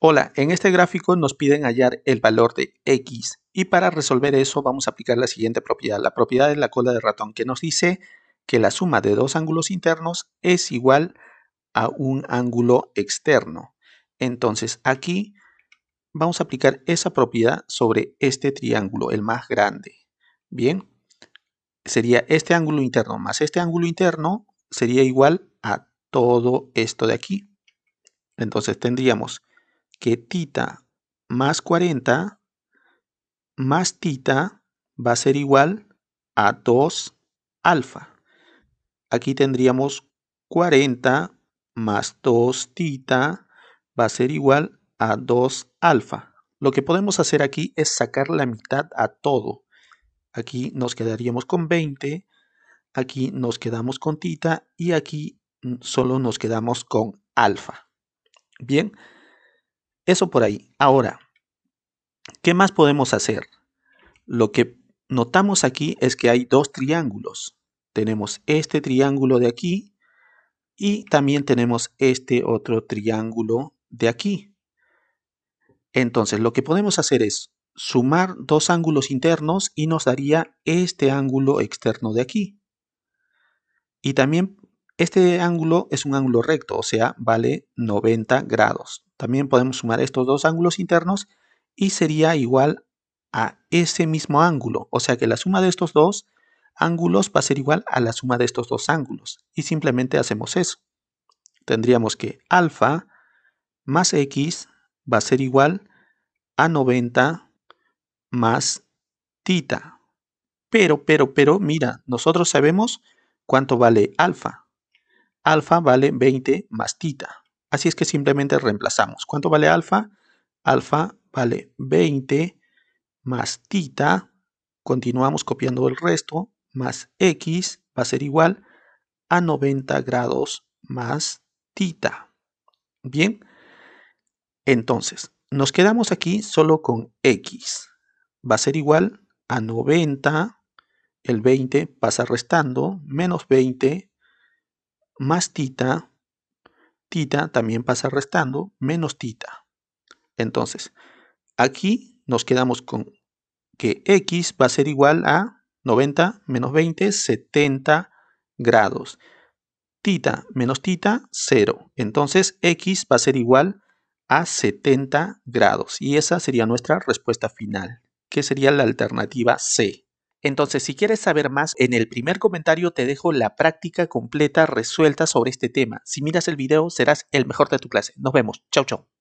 Hola, en este gráfico nos piden hallar el valor de x y para resolver eso vamos a aplicar la siguiente propiedad, la propiedad de la cola de ratón que nos dice que la suma de dos ángulos internos es igual a un ángulo externo. Entonces aquí vamos a aplicar esa propiedad sobre este triángulo, el más grande. Bien, sería este ángulo interno más este ángulo interno sería igual a todo esto de aquí. Entonces tendríamos que tita más 40 más tita va a ser igual a 2 alfa. Aquí tendríamos 40 más 2 tita va a ser igual a 2 alfa. Lo que podemos hacer aquí es sacar la mitad a todo. Aquí nos quedaríamos con 20, aquí nos quedamos con tita y aquí solo nos quedamos con alfa. Bien, eso por ahí. Ahora, ¿qué más podemos hacer? Lo que notamos aquí es que hay dos triángulos. Tenemos este triángulo de aquí y también tenemos este otro triángulo de aquí. Entonces, lo que podemos hacer es sumar dos ángulos internos y nos daría este ángulo externo de aquí. Y también este ángulo es un ángulo recto, o sea, vale 90 grados. También podemos sumar estos dos ángulos internos y sería igual a ese mismo ángulo. O sea que la suma de estos dos ángulos va a ser igual a la suma de estos dos ángulos. Y simplemente hacemos eso. Tendríamos que alfa más x va a ser igual a 90 más tita. Pero, pero, pero, mira, nosotros sabemos cuánto vale alfa. Alfa vale 20 más tita. Así es que simplemente reemplazamos. ¿Cuánto vale alfa? Alfa vale 20 más tita. Continuamos copiando el resto. Más x va a ser igual a 90 grados más tita. Bien. Entonces, nos quedamos aquí solo con x. Va a ser igual a 90. El 20 pasa restando. Menos 20 más tita tita también pasa restando menos tita. Entonces, aquí nos quedamos con que x va a ser igual a 90 menos 20, 70 grados. Tita menos tita, 0. Entonces, x va a ser igual a 70 grados. Y esa sería nuestra respuesta final, que sería la alternativa C. Entonces, si quieres saber más, en el primer comentario te dejo la práctica completa resuelta sobre este tema. Si miras el video, serás el mejor de tu clase. Nos vemos. Chau, chau.